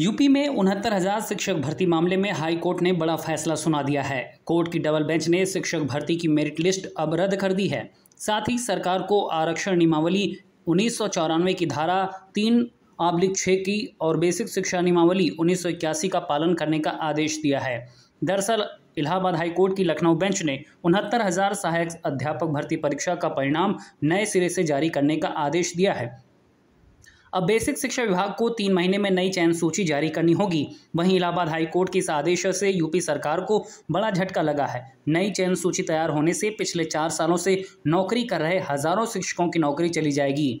UP में उनहत्तर हजार शिक्षक भर्ती मामले में हाई कोर्ट ने बड़ा फैसला सुना दिया है कोर्ट की डबल बेंच ने शिक्षक भर्ती की मेरिट लिस्ट अब रद्द कर दी है साथ ही सरकार को आरक्षण नियमावली उन्नीस की धारा तीन आब्लिक छः की और बेसिक शिक्षा नियमावली उन्नीस का पालन करने का आदेश दिया है दरअसल इलाहाबाद हाईकोर्ट की लखनऊ बेंच ने उनहत्तर हजार सहायक अध्यापक भर्ती परीक्षा का परिणाम नए सिरे से जारी करने का आदेश दिया है अब बेसिक शिक्षा विभाग को तीन महीने में नई चयन सूची जारी करनी होगी वहीं इलाहाबाद हाईकोर्ट के इस आदेश से यूपी सरकार को बड़ा झटका लगा है नई चयन सूची तैयार होने से पिछले चार सालों से नौकरी कर रहे हजारों शिक्षकों की नौकरी चली जाएगी